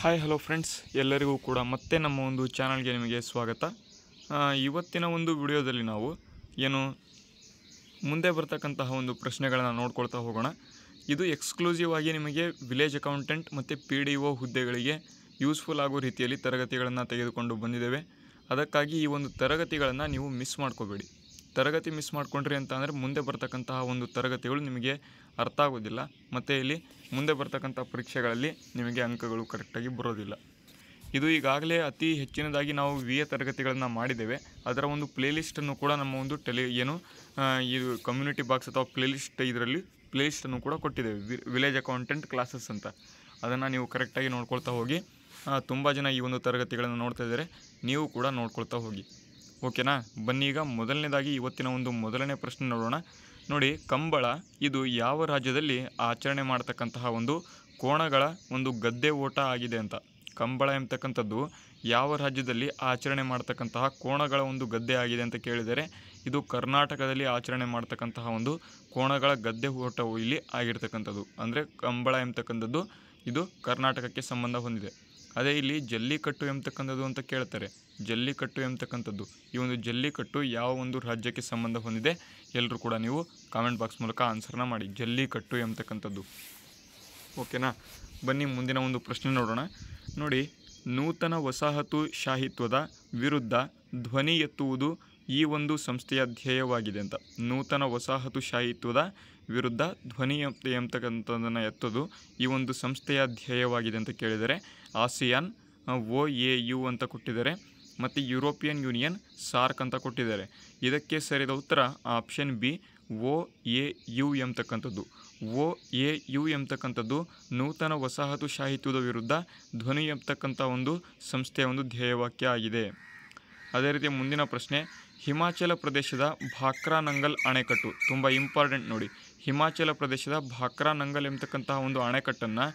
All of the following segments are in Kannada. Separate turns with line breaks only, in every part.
ಹಾಯ್ ಹಲೋ ಫ್ರೆಂಡ್ಸ್ ಎಲ್ಲರಿಗೂ ಕೂಡ ಮತ್ತೆ ನಮ್ಮ ಒಂದು ಚಾನಲ್ಗೆ ನಿಮಗೆ ಸ್ವಾಗತ ಇವತ್ತಿನ ಒಂದು ವಿಡಿಯೋದಲ್ಲಿ ನಾವು ಏನು ಮುಂದೆ ಬರ್ತಕ್ಕಂತಹ ಒಂದು ಪ್ರಶ್ನೆಗಳನ್ನು ನೋಡ್ಕೊಳ್ತಾ ಹೋಗೋಣ ಇದು ಎಕ್ಸ್ಕ್ಲೂಸಿವ್ ಆಗಿ ನಿಮಗೆ ವಿಲೇಜ್ ಅಕೌಂಟೆಂಟ್ ಮತ್ತು ಪಿ ಡಿ ಒ ಹುದ್ದೆಗಳಿಗೆ ಯೂಸ್ಫುಲ್ ಆಗೋ ರೀತಿಯಲ್ಲಿ ತರಗತಿಗಳನ್ನು ತೆಗೆದುಕೊಂಡು ಬಂದಿದ್ದೇವೆ ಅದಕ್ಕಾಗಿ ಈ ಒಂದು ತರಗತಿಗಳನ್ನು ನೀವು ಮಿಸ್ ಮಾಡ್ಕೋಬೇಡಿ ತರಗತಿ ಮಿಸ್ ಮಾಡಿಕೊಂಡ್ರಿ ಅಂತ ಅಂದರೆ ಮುಂದೆ ಬರ್ತಕ್ಕಂತಹ ಒಂದು ತರಗತಿಗಳು ನಿಮಗೆ ಅರ್ಥ ಆಗೋದಿಲ್ಲ ಮತ್ತು ಇಲ್ಲಿ ಮುಂದೆ ಬರ್ತಕ್ಕಂಥ ಪರೀಕ್ಷೆಗಳಲ್ಲಿ ನಿಮಗೆ ಅಂಕಗಳು ಕರೆಕ್ಟಾಗಿ ಬರೋದಿಲ್ಲ ಇದು ಈಗಾಗಲೇ ಅತಿ ಹೆಚ್ಚಿನದಾಗಿ ನಾವು ವಿ ಎ ತರಗತಿಗಳನ್ನು ಮಾಡಿದ್ದೇವೆ ಅದರ ಒಂದು ಪ್ಲೇಲಿಸ್ಟನ್ನು ಕೂಡ ನಮ್ಮ ಒಂದು ಟೆಲಿ ಏನು ಇದು ಕಮ್ಯುನಿಟಿ ಬಾಕ್ಸ್ ಅಥವಾ ಪ್ಲೇಲಿಸ್ಟ್ ಇದರಲ್ಲಿ ಪ್ಲೇಲಿಸ್ಟನ್ನು ಕೂಡ ಕೊಟ್ಟಿದ್ದೇವೆ ವಿಲೇಜ್ ಅಕೌಂಟೆಂಟ್ ಕ್ಲಾಸಸ್ ಅಂತ ಅದನ್ನು ನೀವು ಕರೆಕ್ಟಾಗಿ ನೋಡ್ಕೊಳ್ತಾ ಹೋಗಿ ತುಂಬ ಜನ ಈ ಒಂದು ತರಗತಿಗಳನ್ನು ನೋಡ್ತಾ ಇದ್ದಾರೆ ನೀವು ಕೂಡ ನೋಡ್ಕೊಳ್ತಾ ಹೋಗಿ ಓಕೆನಾ ಬನ್ನಿ ಈಗ ಮೊದಲನೇದಾಗಿ ಇವತ್ತಿನ ಒಂದು ಮೊದಲನೇ ಪ್ರಶ್ನೆ ನೋಡೋಣ ನೋಡಿ ಕಂಬಳ ಇದು ಯಾವ ರಾಜ್ಯದಲ್ಲಿ ಆಚರಣೆ ಮಾಡ್ತಕ್ಕಂತಹ ಒಂದು ಕೋಣಗಳ ಒಂದು ಗದ್ದೆ ಓಟ ಆಗಿದೆ ಅಂತ ಕಂಬಳ ಎಂಬತಕ್ಕಂಥದ್ದು ಯಾವ ರಾಜ್ಯದಲ್ಲಿ ಆಚರಣೆ ಮಾಡ್ತಕ್ಕಂತಹ ಕೋಣಗಳ ಒಂದು ಗದ್ದೆ ಆಗಿದೆ ಅಂತ ಕೇಳಿದರೆ ಇದು ಕರ್ನಾಟಕದಲ್ಲಿ ಆಚರಣೆ ಮಾಡ್ತಕ್ಕಂತಹ ಒಂದು ಕೋಣಗಳ ಗದ್ದೆ ಓಟವು ಇಲ್ಲಿ ಆಗಿರ್ತಕ್ಕಂಥದ್ದು ಅಂದರೆ ಕಂಬಳ ಎಂಬತಕ್ಕಂಥದ್ದು ಇದು ಕರ್ನಾಟಕಕ್ಕೆ ಸಂಬಂಧ ಹೊಂದಿದೆ ಅದೇ ಇಲ್ಲಿ ಜಲ್ಲಿಕಟ್ಟು ಎಂಬತಕ್ಕಂಥದ್ದು ಅಂತ ಕೇಳ್ತಾರೆ ಜಲ್ಲಿಕಟ್ಟು ಎಂಬತಕ್ಕಂಥದ್ದು ಈ ಒಂದು ಜಲ್ಲಿಕಟ್ಟು ಯಾವ ಒಂದು ರಾಜ್ಯಕ್ಕೆ ಸಂಬಂಧ ಹೊಂದಿದೆ ಎಲ್ಲರೂ ಕೂಡ ನೀವು ಕಾಮೆಂಟ್ ಬಾಕ್ಸ್ ಮೂಲಕ ಆನ್ಸರ್ನ ಮಾಡಿ ಜಲ್ಲಿಕಟ್ಟು ಎಂಬತಕ್ಕಂಥದ್ದು ಓಕೆನಾ ಬನ್ನಿ ಮುಂದಿನ ಒಂದು ಪ್ರಶ್ನೆ ನೋಡೋಣ ನೋಡಿ ನೂತನ ವಸಾಹತು ಶಾಹಿತ್ವದ ವಿರುದ್ಧ ಧ್ವನಿ ಎತ್ತುವುದು ಈ ಒಂದು ಸಂಸ್ಥೆಯ ಧ್ಯೇಯವಾಗಿದೆ ಅಂತ ನೂತನ ವಸಾಹತುಶಾಹಿತ್ವದ ವಿರುದ್ಧ ಧ್ವನಿ ಎಂಬತಕ್ಕಂಥದ್ದನ್ನು ಎತ್ತೋದು ಈ ಒಂದು ಸಂಸ್ಥೆಯ ಧ್ಯೇಯವಾಗಿದೆ ಅಂತ ಕೇಳಿದರೆ ಆಸಿಯಾನ್ ಓ ಎ ಯು ಅಂತ ಕೊಟ್ಟಿದ್ದಾರೆ ಮತ್ತು ಯುರೋಪಿಯನ್ ಯೂನಿಯನ್ ಸಾರ್ಕ್ ಅಂತ ಕೊಟ್ಟಿದ್ದಾರೆ ಇದಕ್ಕೆ ಸರಿದ ಉತ್ತರ option B O A U ಎಂಬತಕ್ಕಂಥದ್ದು ಓ ಎ ಯು ಎಂಬತಕ್ಕಂಥದ್ದು ನೂತನ ವಸಾಹತುಶಾಹಿತ್ವದ ವಿರುದ್ಧ ಧ್ವನಿ ಎಂಬತಕ್ಕಂಥ ಒಂದು ಸಂಸ್ಥೆಯ ಒಂದು ಧ್ಯೇಯವಾಕ್ಯ ಆಗಿದೆ ಅದೇ ರೀತಿ ಮುಂದಿನ ಪ್ರಶ್ನೆ ಹಿಮಾಚಲ ಪ್ರದೇಶದ ಭಾಕ್ರಾ ನಂಗಲ್ ಅಣೆಕಟ್ಟು ತುಂಬ ಇಂಪಾರ್ಟೆಂಟ್ ನೋಡಿ ಹಿಮಾಚಲ ಪ್ರದೇಶದ ಭಾಕ್ರಾ ನಂಗಲ್ ಎಂಬತಕ್ಕಂತಹ ಒಂದು ಅಣೆಕಟ್ಟನ್ನು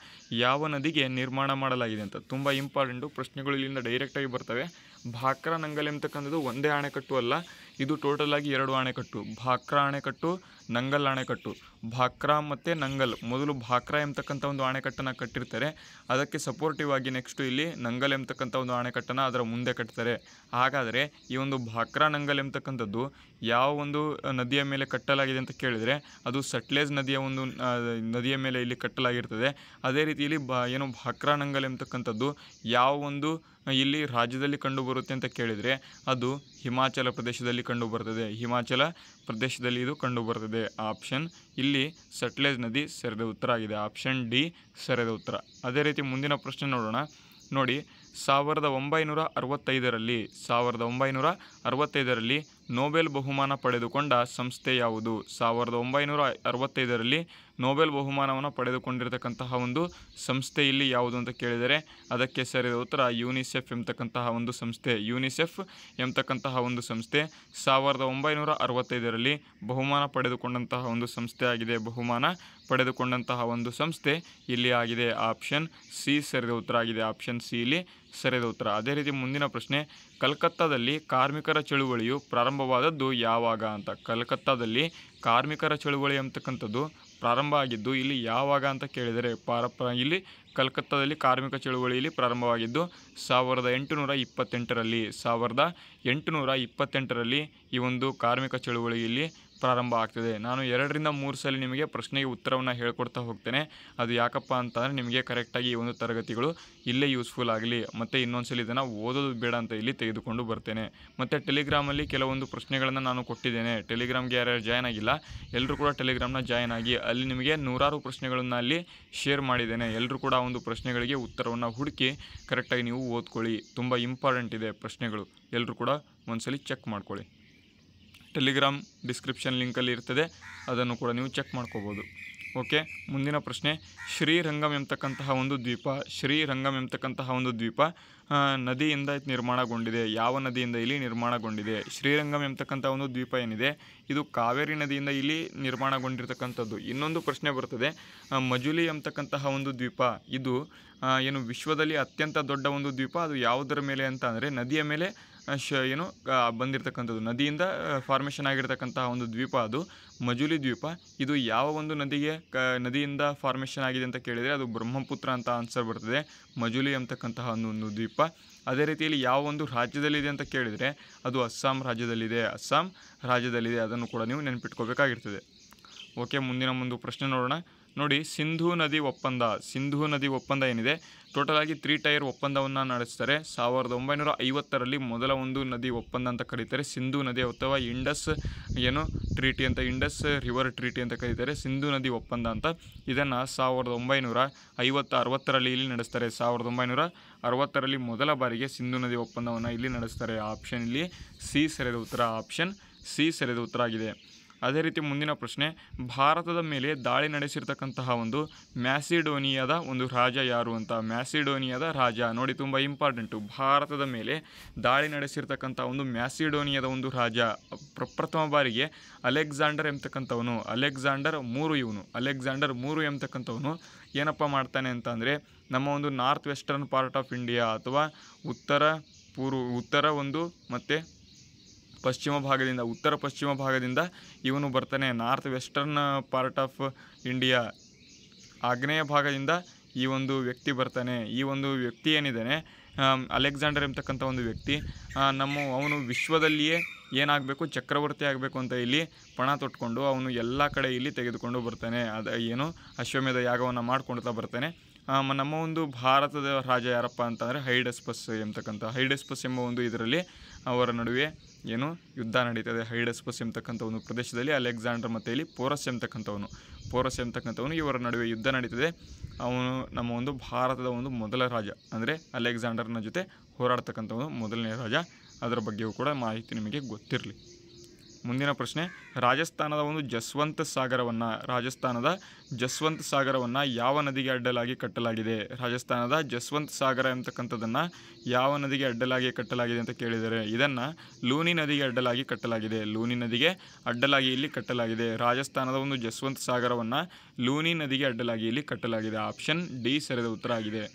ಯಾವ ನದಿಗೆ ನಿರ್ಮಾಣ ಮಾಡಲಾಗಿದೆ ಅಂತ ತುಂಬ ಇಂಪಾರ್ಟೆಂಟು ಪ್ರಶ್ನೆಗಳು ಇಲ್ಲಿಂದ ಡೈರೆಕ್ಟಾಗಿ ಬರ್ತವೆ ಭಾಕ್ರಾ ನಂಗಲ್ ಎಂಬತಕ್ಕಂಥದ್ದು ಒಂದೇ ಅಣೆಕಟ್ಟು ಅಲ್ಲ ಇದು ಟೋಟಲ್ ಆಗಿ ಎರಡು ಅಣೆಕಟ್ಟು ಭಾಕ್ರಾ ಅಣೆಕಟ್ಟು ನಂಗಲ್ ಅಣೆಕಟ್ಟು ಭಾಕ್ರಾ ಮತ್ತು ನಂಗಲ್ ಮೊದಲು ಭಾಕ್ರಾ ಎಂಬತಕ್ಕಂಥ ಒಂದು ಅಣೆಕಟ್ಟನ್ನು ಕಟ್ಟಿರ್ತಾರೆ ಅದಕ್ಕೆ ಸಪೋರ್ಟಿವ್ ಆಗಿ ನೆಕ್ಸ್ಟು ಇಲ್ಲಿ ನಂಗಲ್ ಎಂಬತಕ್ಕಂಥ ಒಂದು ಅಣೆಕಟ್ಟನ್ನು ಅದರ ಮುಂದೆ ಕಟ್ತಾರೆ ಹಾಗಾದರೆ ಈ ಒಂದು ಭಾಕ್ರಾ ನಂಗಲ್ ಎಂಬತಕ್ಕಂಥದ್ದು ಯಾವ ಒಂದು ನದಿಯ ಮೇಲೆ ಕಟ್ಟಲಾಗಿದೆ ಅಂತ ಕೇಳಿದರೆ ಅದು ಸಟ್ಲೇಜ್ ನದಿಯ ಒಂದು ನದಿಯ ಮೇಲೆ ಇಲ್ಲಿ ಕಟ್ಟಲಾಗಿರ್ತದೆ ಅದೇ ರೀತಿ ಇಲ್ಲಿ ಏನು ಭಾಕ್ರಾ ನಂಗಲ್ ಎಂಬತಕ್ಕಂಥದ್ದು ಯಾವ ಒಂದು ಇಲ್ಲಿ ರಾಜ್ಯದಲ್ಲಿ ಕಂಡುಬರುತ್ತೆ ಅಂತ ಕೇಳಿದರೆ ಅದು ಹಿಮಾಚಲ ಪ್ರದೇಶದಲ್ಲಿ ಕಂಡು ಬರ್ತದೆ ಹಿಮಾಚಲ ಪ್ರದೇಶದಲ್ಲಿ ಇದು ಬರ್ತದೆ ಆಪ್ಷನ್ ಇಲ್ಲಿ ಸಟ್ಲೇಜ್ ನದಿ ಸರಿದ ಉತ್ತರ ಆಗಿದೆ ಆಪ್ಷನ್ ಡಿ ಸರಿದ ಉತ್ತರ ಅದೇ ರೀತಿ ಮುಂದಿನ ಪ್ರಶ್ನೆ ನೋಡೋಣ ನೋಡಿ ಸಾವಿರದ ಒಂಬೈನೂರ ಅರವತ್ತೈದರಲ್ಲಿ ಸಾವಿರದ ಒಂಬೈನೂರ ಅರವತ್ತೈದರಲ್ಲಿ ನೋಬೆಲ್ ಬಹುಮಾನ ಪಡೆದುಕೊಂಡ ಸಂಸ್ಥೆ ಯಾವುದು ಸಾವಿರದ ಒಂಬೈನೂರ ಅರವತ್ತೈದರಲ್ಲಿ ನೋಬೆಲ್ ಬಹುಮಾನವನ್ನು ಪಡೆದುಕೊಂಡಿರತಕ್ಕಂತಹ ಒಂದು ಸಂಸ್ಥೆ ಇಲ್ಲಿ ಯಾವುದು ಅಂತ ಕೇಳಿದರೆ ಅದಕ್ಕೆ ಸರಿದ ಉತ್ತರ ಯೂನಿಸೆಫ್ ಎಂಬತಕ್ಕಂತಹ ಒಂದು ಸಂಸ್ಥೆ ಯೂನಿಸೆಫ್ ಎಂಬತಕ್ಕಂತಹ ಒಂದು ಸಂಸ್ಥೆ ಸಾವಿರದ ಒಂಬೈನೂರ ಅರವತ್ತೈದರಲ್ಲಿ ಬಹುಮಾನ ಪಡೆದುಕೊಂಡಂತಹ ಒಂದು ಸಂಸ್ಥೆ ಆಗಿದೆ ಬಹುಮಾನ ಪಡೆದುಕೊಂಡಂತಹ ಒಂದು ಸಂಸ್ಥೆ ಇಲ್ಲಿ ಆಗಿದೆ ಆಪ್ಷನ್ ಸಿ ಸರಿದ ಉತ್ತರ ಆಗಿದೆ ಆಪ್ಷನ್ ಸಿ ಇಲ್ಲಿ ಸರಿದ ಉತ್ತರ ಅದೇ ರೀತಿ ಮುಂದಿನ ಪ್ರಶ್ನೆ ಕಲ್ಕತ್ತಾದಲ್ಲಿ ಕಾರ್ಮಿಕರ ಚಳುವಳಿಯು ಪ್ರಾರಂಭವಾದದ್ದು ಯಾವಾಗ ಅಂತ ಕಲ್ಕತ್ತಾದಲ್ಲಿ ಕಾರ್ಮಿಕರ ಚಳುವಳಿ ಅಂತಕ್ಕಂಥದ್ದು ಪ್ರಾರಂಭ ಆಗಿದ್ದು ಇಲ್ಲಿ ಯಾವಾಗ ಅಂತ ಕೇಳಿದರೆ ಪಾರಪ್ರ ಇಲ್ಲಿ ಕಲ್ಕತ್ತಾದಲ್ಲಿ ಕಾರ್ಮಿಕ ಚಳುವಳಿಯಲ್ಲಿ ಪ್ರಾರಂಭವಾಗಿದ್ದು ಸಾವಿರದ ಎಂಟುನೂರ ಇಪ್ಪತ್ತೆಂಟರಲ್ಲಿ ಸಾವಿರದ ಎಂಟುನೂರ ಇಪ್ಪತ್ತೆಂಟರಲ್ಲಿ ಈ ಒಂದು ಕಾರ್ಮಿಕ ಚಳುವಳಿಯಲ್ಲಿ ಪ್ರಾರಂಭ ಆಗ್ತದೆ ನಾನು ಎರಡರಿಂದ ಮೂರು ಸಲ ನಿಮಗೆ ಪ್ರಶ್ನೆಗೆ ಉತ್ತರವನ್ನು ಹೇಳ್ಕೊಡ್ತಾ ಹೋಗ್ತೇನೆ ಅದು ಯಾಕಪ್ಪ ಅಂತಂದರೆ ನಿಮಗೆ ಕರೆಕ್ಟಾಗಿ ಈ ಒಂದು ತರಗತಿಗಳು ಇಲ್ಲೇ ಯೂಸ್ಫುಲ್ ಆಗಲಿ ಮತ್ತು ಇನ್ನೊಂದು ಸಲ ಇದನ್ನು ಓದೋದು ಬೇಡ ಅಂತ ಇಲ್ಲಿ ತೆಗೆದುಕೊಂಡು ಬರ್ತೇನೆ ಮತ್ತು ಟೆಲಿಗ್ರಾಮಲ್ಲಿ ಕೆಲವೊಂದು ಪ್ರಶ್ನೆಗಳನ್ನು ನಾನು ಕೊಟ್ಟಿದ್ದೇನೆ ಟೆಲಿಗ್ರಾಮ್ಗೆ ಯಾರ್ಯಾರು ಜಾಯ್ನ್ ಆಗಿಲ್ಲ ಎಲ್ಲರೂ ಕೂಡ ಟೆಲಿಗ್ರಾಮ್ನ ಜಾಯ್ನ್ ಆಗಿ ಅಲ್ಲಿ ನಿಮಗೆ ನೂರಾರು ಪ್ರಶ್ನೆಗಳನ್ನು ಅಲ್ಲಿ ಶೇರ್ ಮಾಡಿದ್ದೇನೆ ಎಲ್ಲರೂ ಕೂಡ ಒಂದು ಪ್ರಶ್ನೆಗಳಿಗೆ ಉತ್ತರವನ್ನು ಹುಡುಕಿ ಕರೆಕ್ಟಾಗಿ ನೀವು ಓದ್ಕೊಳ್ಳಿ ತುಂಬ ಇಂಪಾರ್ಟೆಂಟ್ ಇದೆ ಪ್ರಶ್ನೆಗಳು ಎಲ್ಲರೂ ಕೂಡ ಒಂದ್ಸಲಿ ಚೆಕ್ ಮಾಡ್ಕೊಳ್ಳಿ ಟೆಲಿಗ್ರಾಮ್ ಡಿಸ್ಕ್ರಿಪ್ಷನ್ ಲಿಂಕಲ್ಲಿ ಇರ್ತದೆ ಅದನ್ನು ಕೂಡ ನೀವು ಚೆಕ್ ಮಾಡ್ಕೋಬೋದು ಓಕೆ ಮುಂದಿನ ಪ್ರಶ್ನೆ ಶ್ರೀರಂಗಂ ಎಂಬತಕ್ಕಂತಹ ಒಂದು ದ್ವೀಪ ಶ್ರೀರಂಗಂ ಎಂಬತಕ್ಕಂತಹ ಒಂದು ದ್ವೀಪ ನದಿಯಿಂದ ನಿರ್ಮಾಣಗೊಂಡಿದೆ ಯಾವ ನದಿಯಿಂದ ಇಲ್ಲಿ ನಿರ್ಮಾಣಗೊಂಡಿದೆ ಶ್ರೀರಂಗಂ ಎಂಬತಕ್ಕಂಥ ಒಂದು ದ್ವೀಪ ಏನಿದೆ ಇದು ಕಾವೇರಿ ನದಿಯಿಂದ ಇಲ್ಲಿ ನಿರ್ಮಾಣಗೊಂಡಿರ್ತಕ್ಕಂಥದ್ದು ಇನ್ನೊಂದು ಪ್ರಶ್ನೆ ಬರ್ತದೆ ಮಜುಲಿ ಎಂಬತಕ್ಕಂತಹ ಒಂದು ದ್ವೀಪ ಇದು ಏನು ವಿಶ್ವದಲ್ಲಿ ಅತ್ಯಂತ ದೊಡ್ಡ ಒಂದು ದ್ವೀಪ ಅದು ಯಾವುದರ ಮೇಲೆ ಅಂತ ಅಂದರೆ ನದಿಯ ಮೇಲೆ ಶ ಏನು ಬಂದಿರತಕ್ಕಂಥದ್ದು ನದಿಯಿಂದ ಫಾರ್ಮೇಷನ್ ಆಗಿರ್ತಕ್ಕಂತಹ ಒಂದು ದ್ವೀಪ ಅದು ಮಜುಲಿ ದ್ವೀಪ ಇದು ಯಾವ ಒಂದು ನದಿಗೆ ಕ ನದಿಯಿಂದ ಫಾರ್ಮೇಷನ್ ಆಗಿದೆ ಅಂತ ಕೇಳಿದರೆ ಅದು ಬ್ರಹ್ಮಪುತ್ರ ಅಂತ ಆನ್ಸರ್ ಬರ್ತದೆ ಮಜುಲಿ ಅಂತಕ್ಕಂತಹ ಒಂದು ಒಂದು ದ್ವೀಪ ಅದೇ ರೀತಿಯಲ್ಲಿ ಯಾವ ಒಂದು ರಾಜ್ಯದಲ್ಲಿದೆ ಅಂತ ಕೇಳಿದರೆ ಅದು ಅಸ್ಸಾಂ ರಾಜ್ಯದಲ್ಲಿದೆ ಅಸ್ಸಾಂ ರಾಜ್ಯದಲ್ಲಿದೆ ಅದನ್ನು ಕೂಡ ನೀವು ನೆನಪಿಟ್ಕೋಬೇಕಾಗಿರ್ತದೆ ಓಕೆ ಮುಂದಿನ ಒಂದು ಪ್ರಶ್ನೆ ನೋಡೋಣ ನೋಡಿ ಸಿಂಧೂ ನದಿ ಒಪ್ಪಂದ ಸಿಂಧೂ ನದಿ ಒಪ್ಪಂದ ಏನಿದೆ ಟೋಟಲ್ ಆಗಿ ತ್ರೀ ಟೈರ್ ಒಪ್ಪಂದವನ್ನು ನಡೆಸ್ತಾರೆ ಸಾವಿರದ ಒಂಬೈನೂರ ಐವತ್ತರಲ್ಲಿ ಮೊದಲ ಒಂದು ನದಿ ಒಪ್ಪಂದ ಅಂತ ಕರೀತಾರೆ ಸಿಂಧೂ ನದಿ ಅಥವಾ ಇಂಡಸ್ ಏನು ಟ್ರೀಟಿ ಅಂತ ಇಂಡಸ್ ರಿವರ್ ಟ್ರೀಟಿ ಅಂತ ಕರೀತಾರೆ ಸಿಂಧೂ ನದಿ ಒಪ್ಪಂದ ಅಂತ ಇದನ್ನು ಸಾವಿರದ ಒಂಬೈನೂರ ಐವತ್ತು ಅರವತ್ತರಲ್ಲಿ ಇಲ್ಲಿ ನಡೆಸ್ತಾರೆ ಸಾವಿರದ ಒಂಬೈನೂರ ಅರವತ್ತರಲ್ಲಿ ಮೊದಲ ಬಾರಿಗೆ ಸಿಂಧೂ ನದಿ ಒಪ್ಪಂದವನ್ನು ಇಲ್ಲಿ ನಡೆಸ್ತಾರೆ ಆಪ್ಷನ್ ಇಲ್ಲಿ ಸಿ ಸರಿದ ಉತ್ತರ ಆಪ್ಷನ್ ಸಿ ಸರಿದ ಉತ್ತರ ಆಗಿದೆ ಅದೇ ರೀತಿ ಮುಂದಿನ ಪ್ರಶ್ನೆ ಭಾರತದ ಮೇಲೆ ದಾಳಿ ನಡೆಸಿರ್ತಕ್ಕಂತಹ ಒಂದು ಮ್ಯಾಸಿಡೋನಿಯಾದ ಒಂದು ರಾಜ ಯಾರು ಅಂತ ಮ್ಯಾಸಿಡೋನಿಯಾದ ರಾಜ ನೋಡಿ ತುಂಬ ಇಂಪಾರ್ಟೆಂಟು ಭಾರತದ ಮೇಲೆ ದಾಳಿ ನಡೆಸಿರ್ತಕ್ಕಂಥ ಒಂದು ಮ್ಯಾಸಿಡೋನಿಯಾದ ಒಂದು ರಾಜ ಪ್ರಪ್ರಥಮ ಬಾರಿಗೆ ಅಲೆಕ್ಸಾಂಡರ್ ಎಂಬತಕ್ಕಂಥವನು ಅಲೆಕ್ಸಾಂಡರ್ ಮೂರು ಇವನು ಅಲೆಕ್ಸಾಂಡರ್ ಮೂರು ಎಂಬತಕ್ಕಂಥವನು ಏನಪ್ಪ ಮಾಡ್ತಾನೆ ಅಂತ ಅಂದರೆ ನಮ್ಮ ಒಂದು north western part of India ಅಥವಾ ಉತ್ತರ ಪೂರ್ವ ಉತ್ತರ ಒಂದು ಮತ್ತು ಪಶ್ಚಿಮ ಭಾಗದಿಂದ ಉತ್ತರ ಪಶ್ಚಿಮ ಭಾಗದಿಂದ ಇವನು ಬರ್ತಾನೆ north western part of India ಆಗ್ನೇಯ ಭಾಗದಿಂದ ಈ ಒಂದು ವ್ಯಕ್ತಿ ಬರ್ತಾನೆ ಈ ಒಂದು ವ್ಯಕ್ತಿ ಏನಿದ್ದಾನೆ ಅಲೆಕ್ಸಾಂಡರ್ ಎಂಬತಕ್ಕಂಥ ಒಂದು ವ್ಯಕ್ತಿ ನಮ್ಮ ಅವನು ವಿಶ್ವದಲ್ಲಿಯೇ ಏನಾಗಬೇಕು ಚಕ್ರವರ್ತಿ ಆಗಬೇಕು ಅಂತ ಇಲ್ಲಿ ಪಣ ತೊಟ್ಕೊಂಡು ಅವನು ಎಲ್ಲ ಕಡೆ ಇಲ್ಲಿ ತೆಗೆದುಕೊಂಡು ಬರ್ತಾನೆ ಅದು ಏನು ಅಶ್ವಮೇಧ ಯಾಗವನ್ನು ಮಾಡ್ಕೊಳ್ತಾ ಬರ್ತಾನೆ ನಮ್ಮ ಒಂದು ಭಾರತದ ರಾಜ ಯಾರಪ್ಪ ಅಂತಂದರೆ ಹೈಡಸ್ಪಸ್ ಎಂಬತಕ್ಕಂಥ ಹೈಡಸ್ಪಸ್ ಎಂಬ ಒಂದು ಇದರಲ್ಲಿ ಅವರ ನಡುವೆ ಏನು ಯುದ್ಧ ನಡೀತದೆ ಹೈಡಸ್ಪಸ್ ಎಂಬತಕ್ಕಂಥ ಒಂದು ಪ್ರದೇಶದಲ್ಲಿ ಅಲೆಕ್ಸಾಂಡರ್ ಮತ್ತು ಇಲ್ಲಿ ಪೋರಸ್ ಎಂಬತಕ್ಕಂಥವನು ಪೋರಸ್ ಎಂಬತಕ್ಕಂಥವನು ಇವರ ನಡುವೆ ಯುದ್ಧ ನಡೀತದೆ ಅವನು ನಮ್ಮ ಒಂದು ಭಾರತದ ಒಂದು ಮೊದಲ ರಾಜ ಅಂದರೆ ಅಲೆಕ್ಸಾಂಡರ್ನ ಜೊತೆ ಹೋರಾಡ್ತಕ್ಕಂಥವನು ಮೊದಲನೇ ರಾಜ ಅದರ ಬಗ್ಗೆಯೂ ಕೂಡ ಮಾಹಿತಿ ನಿಮಗೆ ಗೊತ್ತಿರಲಿ ಮುಂದಿನ ಪ್ರಶ್ನೆ ರಾಜಸ್ಥಾನದ ಒಂದು ಜಸ್ವಂತ ಸಾಗರವನ್ನು ರಾಜಸ್ಥಾನದ ಜಸ್ವಂತ ಸಾಗರವನ್ನು ಯಾವ ನದಿಗೆ ಅಡ್ಡಲಾಗಿ ಕಟ್ಟಲಾಗಿದೆ ರಾಜಸ್ಥಾನದ ಜಸ್ವಂತ್ ಸಾಗರ ಎಂತಕ್ಕಂಥದ್ದನ್ನು ಯಾವ ನದಿಗೆ ಅಡ್ಡಲಾಗಿ ಕಟ್ಟಲಾಗಿದೆ ಅಂತ ಕೇಳಿದರೆ ಇದನ್ನು ಲೂನಿ ನದಿಗೆ ಅಡ್ಡಲಾಗಿ ಕಟ್ಟಲಾಗಿದೆ ಲೂನಿ ನದಿಗೆ ಅಡ್ಡಲಾಗಿ ಇಲ್ಲಿ ಕಟ್ಟಲಾಗಿದೆ ರಾಜಸ್ಥಾನದ ಒಂದು ಜಸ್ವಂತ ಸಾಗರವನ್ನು ಲೂನಿ ನದಿಗೆ ಅಡ್ಡಲಾಗಿ ಇಲ್ಲಿ ಕಟ್ಟಲಾಗಿದೆ ಆಪ್ಷನ್ ಡಿ ಸರಿದ ಉತ್ತರ ಆಗಿದೆ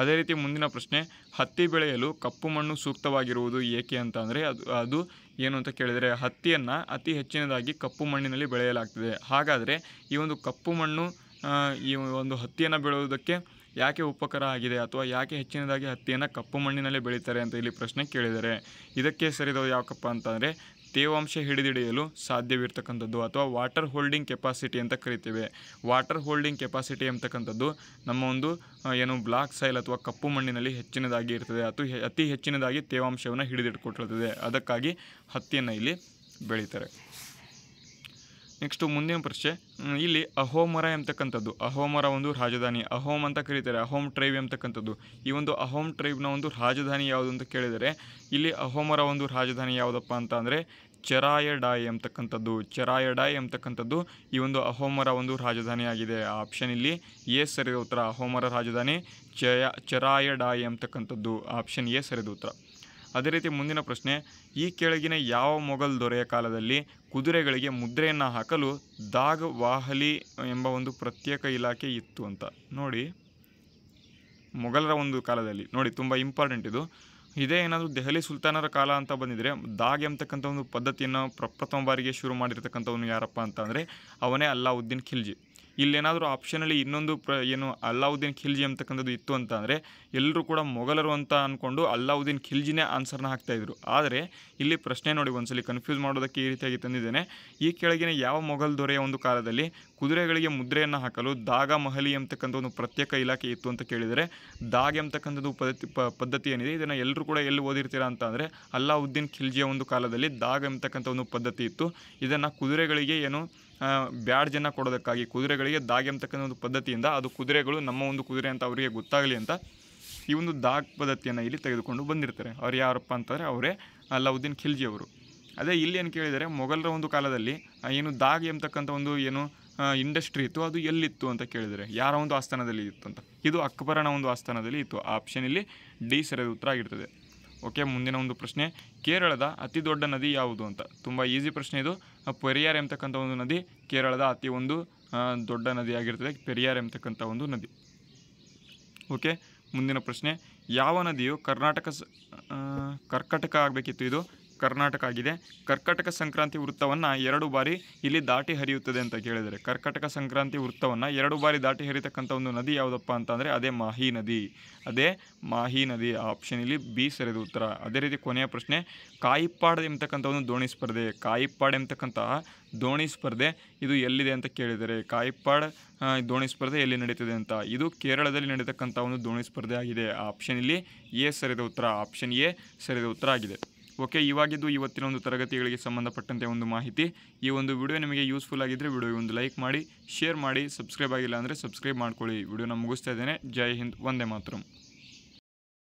ಅದೇ ರೀತಿ ಮುಂದಿನ ಪ್ರಶ್ನೆ ಹತ್ತಿ ಬೆಳೆಯಲು ಕಪ್ಪು ಮಣ್ಣು ಸೂಕ್ತವಾಗಿರುವುದು ಏಕೆ ಅಂತ ಅದು ಅದು ಏನು ಅಂತ ಕೇಳಿದರೆ ಹತ್ತಿಯನ್ನು ಅತಿ ಹೆಚ್ಚಿನದಾಗಿ ಕಪ್ಪು ಮಣ್ಣಿನಲ್ಲಿ ಬೆಳೆಯಲಾಗ್ತದೆ ಹಾಗಾದರೆ ಈ ಒಂದು ಕಪ್ಪು ಮಣ್ಣು ಈ ಒಂದು ಹತ್ತಿಯನ್ನು ಬೆಳೆಯುವುದಕ್ಕೆ ಯಾಕೆ ಉಪಕಾರ ಆಗಿದೆ ಅಥವಾ ಯಾಕೆ ಹೆಚ್ಚಿನದಾಗಿ ಹತ್ತಿಯನ್ನು ಕಪ್ಪು ಮಣ್ಣಿನಲ್ಲಿ ಬೆಳೀತಾರೆ ಅಂತ ಇಲ್ಲಿ ಪ್ರಶ್ನೆ ಕೇಳಿದ್ದಾರೆ ಇದಕ್ಕೆ ಸರಿದವು ಯಾಕಪ್ಪ ಅಂತಂದರೆ ತೇವಾಂಶ ಹಿಡಿದಿಡಿಯಲು ಸಾಧ್ಯವಿರತಕ್ಕಂಥದ್ದು ಅಥವಾ ವಾಟರ್ ಹೋಲ್ಡಿಂಗ್ ಕೆಪಾಸಿಟಿ ಅಂತ ಕರಿತೇವೆ ವಾಟರ್ ಹೋಲ್ಡಿಂಗ್ ಕೆಪಾಸಿಟಿ ಅಂತಕ್ಕಂಥದ್ದು ನಮ್ಮ ಒಂದು ಏನು ಬ್ಲಾಕ್ ಸೈಲ್ ಅಥವಾ ಕಪ್ಪು ಮಣ್ಣಿನಲ್ಲಿ ಹೆಚ್ಚಿನದಾಗಿ ಇರ್ತದೆ ಅಥವಾ ಅತಿ ಹೆಚ್ಚಿನದಾಗಿ ತೇವಾಂಶವನ್ನು ಹಿಡಿದಿಟ್ಕೊಟ್ಟಿರ್ತದೆ ಅದಕ್ಕಾಗಿ ಹತ್ತಿಯನ್ನು ಇಲ್ಲಿ ಬೆಳೀತಾರೆ ನೆಕ್ಸ್ಟು ಮುಂದಿನ ಪ್ರಶ್ನೆ ಇಲ್ಲಿ ಅಹೋಮರ ಎಂಬತಕ್ಕಂಥದ್ದು ಅಹೋಮರ ಒಂದು ರಾಜಧಾನಿ ಅಹೋಮ್ ಅಂತ ಕರೀತಾರೆ ಅಹೋಮ್ ಟ್ರೈಬ್ ಎಂಬತಕ್ಕಂಥದ್ದು ಈ ಒಂದು ಅಹೋಮ್ ಟ್ರೈಬ್ನ ಒಂದು ರಾಜಧಾನಿ ಯಾವುದು ಅಂತ ಕೇಳಿದರೆ ಇಲ್ಲಿ ಅಹೋಮರ ಒಂದು ರಾಜಧಾನಿ ಯಾವುದಪ್ಪ ಅಂತ ಅಂದರೆ ಚೆರಾಯಡಾಯ್ ಎಂಬತಕ್ಕಂಥದ್ದು ಡಾಯ್ ಎಂಬತಕ್ಕಂಥದ್ದು ಈ ಒಂದು ಅಹೋಮರ ಒಂದು ರಾಜಧಾನಿಯಾಗಿದೆ ಆಗಿದೆ ಆಪ್ಷನ್ ಇಲ್ಲಿ ಎ ಸರಿದ ಉತ್ತರ ಅಹೋಮರ ರಾಜಧಾನಿ ಚಯ ಚರಾಯಡಾಯಿ ಎಂಬತಕ್ಕಂಥದ್ದು ಆಪ್ಷನ್ ಎ ಸರಿದ ಉತ್ತರ ಅದೇ ರೀತಿ ಮುಂದಿನ ಪ್ರಶ್ನೆ ಈ ಕೆಳಗಿನ ಯಾವ ಮೊಘಲ್ ದೊರೆಯ ಕಾಲದಲ್ಲಿ ಕುದುರೆಗಳಿಗೆ ಮುದ್ರೆಯನ್ನು ಹಾಕಲು ದಾಗ್ ವಾಹಲಿ ಎಂಬ ಒಂದು ಪ್ರತ್ಯೇಕ ಇಲಾಖೆ ಇತ್ತು ಅಂತ ನೋಡಿ ಮೊಘಲರ ಒಂದು ಕಾಲದಲ್ಲಿ ನೋಡಿ ತುಂಬ ಇಂಪಾರ್ಟೆಂಟ್ ಇದು ಇದೇ ಏನಾದರೂ ದೆಹಲಿ ಸುಲ್ತಾನರ ಕಾಲ ಅಂತ ಬಂದಿದ್ದರೆ ದಾಗ್ ಎಂಬತಕ್ಕಂಥ ಒಂದು ಪದ್ಧತಿಯನ್ನು ಪ್ರಪ್ರಥಮ ಬಾರಿಗೆ ಶುರು ಮಾಡಿರ್ತಕ್ಕಂಥವನು ಯಾರಪ್ಪ ಅಂತಂದರೆ ಅವನೇ ಅಲ್ಲಾವುದ್ದೀನ್ ಖಿಲ್ಜಿ ಇಲ್ಲೇನಾದರೂ ಆಪ್ಷನಲ್ಲಿ ಇನ್ನೊಂದು ಪ್ರ ಏನು ಅಲ್ಲಾವುದ್ದೀನ್ ಖಿಲ್ಜಿ ಅಂತಕ್ಕಂಥದ್ದು ಇತ್ತು ಅಂತ ಅಂದರೆ ಎಲ್ಲರೂ ಕೂಡ ಮೊಘಲರು ಅಂತ ಅಂದ್ಕೊಂಡು ಅಲ್ಲಾವುದ್ದೀನ್ ಖಿಲ್ಜಿನೇ ಆನ್ಸರ್ನ ಹಾಕ್ತಾಯಿದ್ರು ಆದರೆ ಇಲ್ಲಿ ಪ್ರಶ್ನೆ ನೋಡಿ ಒಂದ್ಸಲಿ ಕನ್ಫ್ಯೂಸ್ ಮಾಡೋದಕ್ಕೆ ಈ ರೀತಿಯಾಗಿ ತಂದಿದ್ದೇನೆ ಈ ಕೆಳಗಿನ ಯಾವ ಮೊಘಲ್ ದೊರೆಯ ಒಂದು ಕಾಲದಲ್ಲಿ ಕುದುರೆಗಳಿಗೆ ಮುದ್ರೆಯನ್ನು ಹಾಕಲು ದಾಗ ಮಹಲಿ ಎಂಬತಕ್ಕಂಥ ಒಂದು ಪ್ರತ್ಯೇಕ ಇಲಾಖೆ ಇತ್ತು ಅಂತ ಕೇಳಿದರೆ ದಾಗ್ ಎಂಬತಕ್ಕಂಥದ್ದು ಪದ್ಧತಿ ಪದ್ಧತಿ ಏನಿದೆ ಇದನ್ನು ಎಲ್ಲರೂ ಕೂಡ ಎಲ್ಲಿ ಓದಿರ್ತೀರಾ ಅಂತ ಅಂದರೆ ಅಲ್ಲಾವುದ್ದೀನ್ ಖಿಲ್ಜಿಯ ಒಂದು ಕಾಲದಲ್ಲಿ ದಾಗ್ ಎಂಬತಕ್ಕಂಥ ಒಂದು ಪದ್ಧತಿ ಇತ್ತು ಇದನ್ನು ಕುದುರೆಗಳಿಗೆ ಏನು ಬ್ಯಾಡ್ ಜನ ಕೊಡೋದಕ್ಕಾಗಿ ಕುದುರೆಗಳಿಗೆ ದಾಗಿ ಅಂತಕ್ಕಂಥ ಒಂದು ಪದ್ಧತಿಯಿಂದ ಅದು ಕುದುರೆಗಳು ನಮ್ಮ ಒಂದು ಕುದುರೆ ಅಂತ ಅವರಿಗೆ ಗೊತ್ತಾಗಲಿ ಅಂತ ಈ ಒಂದು ದಾಗ್ ಪದ್ಧತಿಯನ್ನು ಇಲ್ಲಿ ತೆಗೆದುಕೊಂಡು ಬಂದಿರ್ತಾರೆ ಅವ್ರು ಯಾರಪ್ಪ ಅಂತಂದರೆ ಅವರೇ ಅಲಾವುದ್ದೀನ್ ಖಿಲ್ಜಿಯವರು ಅದೇ ಇಲ್ಲಿ ಏನು ಕೇಳಿದರೆ ಮೊಘಲರ ಒಂದು ಕಾಲದಲ್ಲಿ ಏನು ದಾಗ್ ಎಂಬತಕ್ಕಂಥ ಒಂದು ಏನು ಇಂಡಸ್ಟ್ರಿ ಇತ್ತು ಅದು ಎಲ್ಲಿತ್ತು ಅಂತ ಕೇಳಿದರೆ ಯಾರ ಒಂದು ಆಸ್ಥಾನದಲ್ಲಿ ಇತ್ತು ಅಂತ ಇದು ಅಕ್ಬರನ ಒಂದು ಆಸ್ಥಾನದಲ್ಲಿ ಇತ್ತು ಆಪ್ಷನ್ ಇಲ್ಲಿ ಡಿ ಸರಿಯಾದ ಉತ್ತರ ಆಗಿರ್ತದೆ ಓಕೆ ಮುಂದಿನ ಒಂದು ಪ್ರಶ್ನೆ ಕೇರಳದ ಅತಿ ದೊಡ್ಡ ನದಿ ಯಾವುದು ಅಂತ ತುಂಬ ಈಸಿ ಪ್ರಶ್ನೆ ಇದು ಪೆರಿಯಾರ್ ಎಂಬತಕ್ಕಂಥ ಒಂದು ನದಿ ಕೇರಳದ ಅತಿ ಒಂದು ದೊಡ್ಡ ನದಿಯಾಗಿರ್ತದೆ ಪೆರಿಯಾರ್ ಎಂಬತಕ್ಕಂಥ ಒಂದು ನದಿ ಓಕೆ ಮುಂದಿನ ಪ್ರಶ್ನೆ ಯಾವ ನದಿಯು ಕರ್ನಾಟಕ ಕರ್ಕಟಕ ಆಗಬೇಕಿತ್ತು ಇದು ಕರ್ನಾಟಕ ಆಗಿದೆ ಕರ್ಕಟಕ ಸಂಕ್ರಾಂತಿ ವೃತ್ತವನ್ನು ಎರಡು ಬಾರಿ ಇಲ್ಲಿ ದಾಟಿ ಹರಿಯುತ್ತದೆ ಅಂತ ಕೇಳಿದರೆ ಕರ್ಕಟಕ ಸಂಕ್ರಾಂತಿ ವೃತ್ತವನ್ನು ಎರಡು ಬಾರಿ ದಾಟಿ ಹರಿತಕ್ಕಂಥ ಒಂದು ನದಿ ಯಾವುದಪ್ಪ ಅಂತಂದರೆ ಅದೇ ಮಾಹಿ ನದಿ ಅದೇ ಮಾಹಿ ನದಿ ಆಪ್ಷನ್ ಇಲ್ಲಿ ಬಿ ಸರಿದ ಉತ್ತರ ಅದೇ ರೀತಿ ಕೊನೆಯ ಪ್ರಶ್ನೆ ಕಾಯಿಪ್ಪಾಡ್ ಎಂಬತಕ್ಕಂಥ ಒಂದು ದೋಣಿ ಸ್ಪರ್ಧೆ ಕಾಯಿಪ್ಪಾಡ್ ಎಂಬತಕ್ಕಂತಹ ದೋಣಿ ಸ್ಪರ್ಧೆ ಇದು ಎಲ್ಲಿದೆ ಅಂತ ಕೇಳಿದರೆ ಕಾಯಿಪ್ಪಾಡ್ ದೋಣಿ ಸ್ಪರ್ಧೆ ಎಲ್ಲಿ ನಡೀತದೆ ಅಂತ ಇದು ಕೇರಳದಲ್ಲಿ ನಡೀತಕ್ಕಂಥ ಒಂದು ದೋಣಿ ಸ್ಪರ್ಧೆ ಆಗಿದೆ ಆಪ್ಷನ್ ಇಲ್ಲಿ ಎ ಸರಿದ ಉತ್ತರ ಆಪ್ಷನ್ ಎ ಸರಿದ ಉತ್ತರ ಆಗಿದೆ ಓಕೆ ಇವಾಗಿದ್ದು ಇವತ್ತಿನ ಒಂದು ತರಗತಿಗಳಿಗೆ ಸಂಬಂಧಪಟ್ಟಂತೆ ಒಂದು ಮಾಹಿತಿ ಈ ಒಂದು ವಿಡಿಯೋ ನಿಮಗೆ ಯೂಸ್ಫುಲ್ ಆಗಿದ್ದರೆ ವಿಡಿಯೋ ಒಂದು ಲೈಕ್ ಮಾಡಿ ಶೇರ್ ಮಾಡಿ ಸಬ್ಸ್ಕ್ರೈಬ್ ಆಗಿಲ್ಲ ಅಂದರೆ ಸಬ್ಸ್ಕ್ರೈಬ್ ಮಾಡ್ಕೊಳ್ಳಿ ವಿಡಿಯೋನ ಮುಗಿಸ್ತಾ ಇದ್ದೇನೆ ಜೈ ಹಿಂದ್ ಒಂದೇ ಮಾತ್ರ